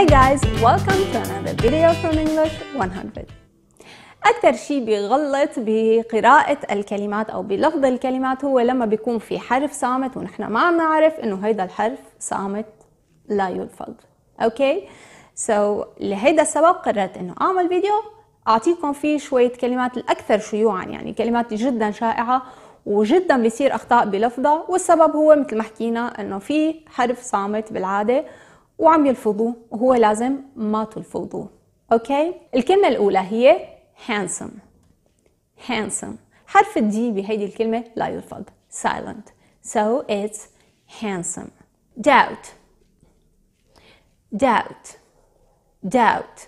Hey guys, welcome to another video from English 100. أكثر شيء بيغلط بقراءة الكلمات أو بلفظ الكلمات هو لما بيكون في حرف صامت ونحن ما عم نعرف إنه هيدا الحرف صامت لا يلفظ. أوكي؟ okay? سو so, لهيدا السبب قررت إنه أعمل فيديو أعطيكم فيه شوية كلمات الأكثر شيوعا يعني كلمات جدا شائعة وجدا بيصير أخطاء بلفظها والسبب هو مثل ما حكينا إنه في حرف صامت بالعادة وعم يلفظوه وهو لازم ما تلفظوه اوكي الكلمه الاولى هي handsome handsome حرف الدي بهيدي الكلمه لا يلفظ silent so it's handsome doubt doubt doubt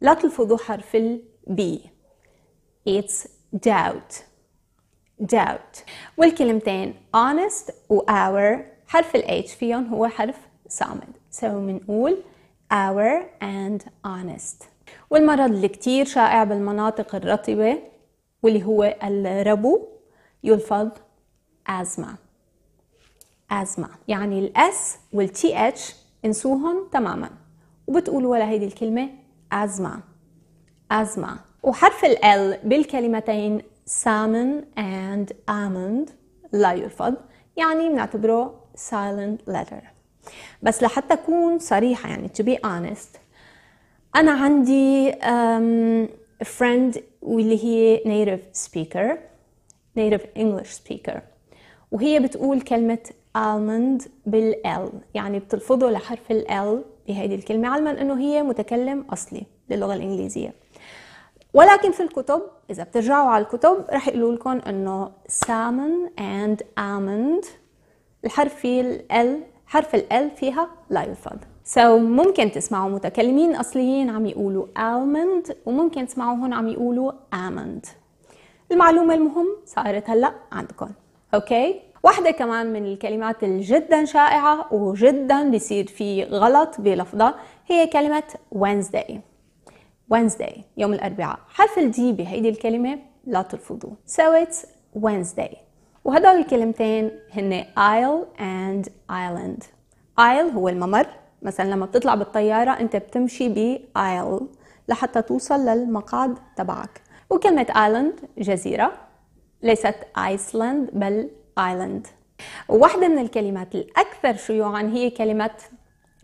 لا تلفظوا حرف البي it's doubt doubt والكلمتين honest و hour حرف ال H فيهم هو حرف صامد so بنقول our and honest والمرض اللي كتير شائع بالمناطق الرطبة واللي هو الربو يلفظ asthma asthma يعني الأس والتي اتش انسوهم تماما وبتقولوا ولا هيدي الكلمة asthma asthma وحرف ال L بالكلمتين salmon and almond لا يلفظ يعني بنعتبره silent letter بس لحتى أكون صريحة يعني to be honest أنا عندي friend واللي هي native speaker native English speaker وهي بتقول كلمة almond بالال يعني بتلفظه لحرف ال بهذه الكلمة علما أنه هي متكلم أصلي للغة الإنجليزية ولكن في الكتب إذا بترجعوا على الكتب رح يقولوا لكم أنه salmon and almond الحرف فيه ال حرف ال فيها لا يلفظ سو so, ممكن تسمعوا متكلمين اصليين عم يقولوا almond وممكن تسمعوا هون عم يقولوا almond المعلومه المهم صارت هلا عندكم اوكي okay? واحدة كمان من الكلمات الجدا شائعة وجدا بصير في غلط بلفظها هي كلمة Wednesday Wednesday يوم الأربعاء حرف الدي بهيدي الكلمة لا ترفضوه So it's Wednesday وهدول الكلمتين هن Isle and Island Isle هو الممر مثلا لما بتطلع بالطيارة أنت بتمشي ب Isle لحتى توصل للمقعد تبعك وكلمة Island جزيرة ليست Iceland بل Island وواحدة من الكلمات الأكثر شيوعا هي كلمة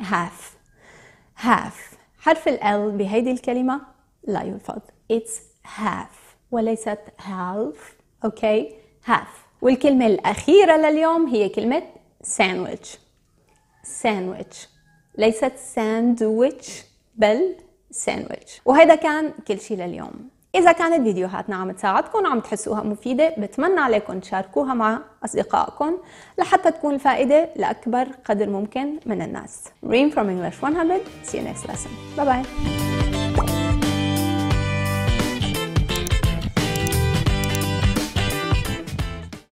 half half حرف ال بهيدي الكلمة لا يلفظ it's half وليست half أوكي okay? half والكلمة الأخيرة لليوم هي كلمة ساندويتش ساندويتش ليست ساندويتش بل ساندويتش وهذا كان كل شيء لليوم إذا كانت فيديوهاتنا عم تساعدكم وعم تحسوها مفيدة بتمنى عليكم تشاركوها مع أصدقائكم لحتى تكون الفائدة لأكبر قدر ممكن من الناس. ريم from English 100 See you next lesson. Bye bye.